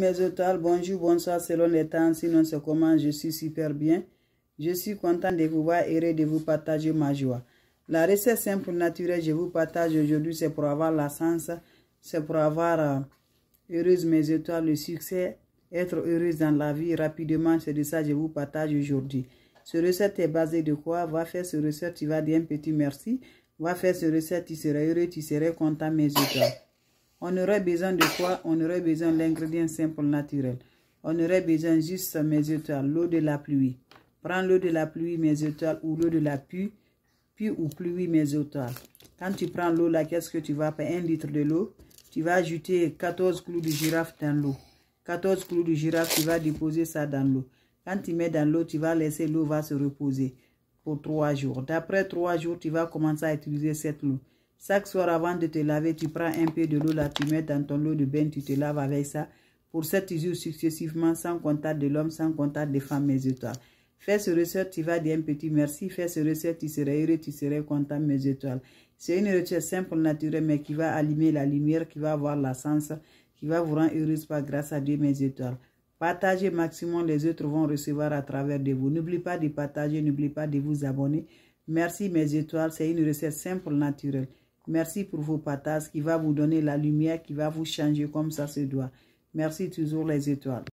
Mes étoiles, bonjour, bonsoir, selon les temps, sinon c'est comment, je suis super bien. Je suis content de vous voir, heureux de vous partager ma joie. La recette simple naturelle, je vous partage aujourd'hui, c'est pour avoir la chance, c'est pour avoir euh, heureuse mes étoiles, le succès, être heureuse dans la vie rapidement, c'est de ça que je vous partage aujourd'hui. Ce recette est basée de quoi Va faire ce recette, tu vas dire un petit merci. Va faire ce recette, tu seras heureux, tu seras content, mes étoiles. On aurait besoin de quoi On aurait besoin de l'ingrédient simple naturel. On aurait besoin juste mes étoiles, l'eau de la pluie. Prends l'eau de la pluie, mes étoiles, ou l'eau de la pluie, puis ou pluie, mes étoiles. Quand tu prends l'eau la qu'est-ce que tu vas faire Un litre de l'eau, tu vas ajouter 14 clous de girafe dans l'eau. 14 clous de girafe, tu vas déposer ça dans l'eau. Quand tu mets dans l'eau, tu vas laisser l'eau va se reposer pour 3 jours. D'après 3 jours, tu vas commencer à utiliser cette eau. Chaque soir, avant de te laver, tu prends un peu de l'eau, là, tu mets dans ton lot de bain, tu te laves avec ça. Pour sept jours successivement, sans contact de l'homme, sans contact des femmes mes étoiles. Fais ce recette, tu vas dire un petit merci. Fais ce recette, tu seras heureux, tu seras content, mes étoiles. C'est une recette simple, naturelle, mais qui va allumer la lumière, qui va avoir la qui va vous rendre heureuse par grâce à Dieu, mes étoiles. Partagez maximum, les autres vont recevoir à travers de vous. N'oublie pas de partager, n'oubliez pas de vous abonner. Merci, mes étoiles, c'est une recette simple, naturelle. Merci pour vos patates qui va vous donner la lumière qui va vous changer comme ça se doit. Merci toujours les étoiles.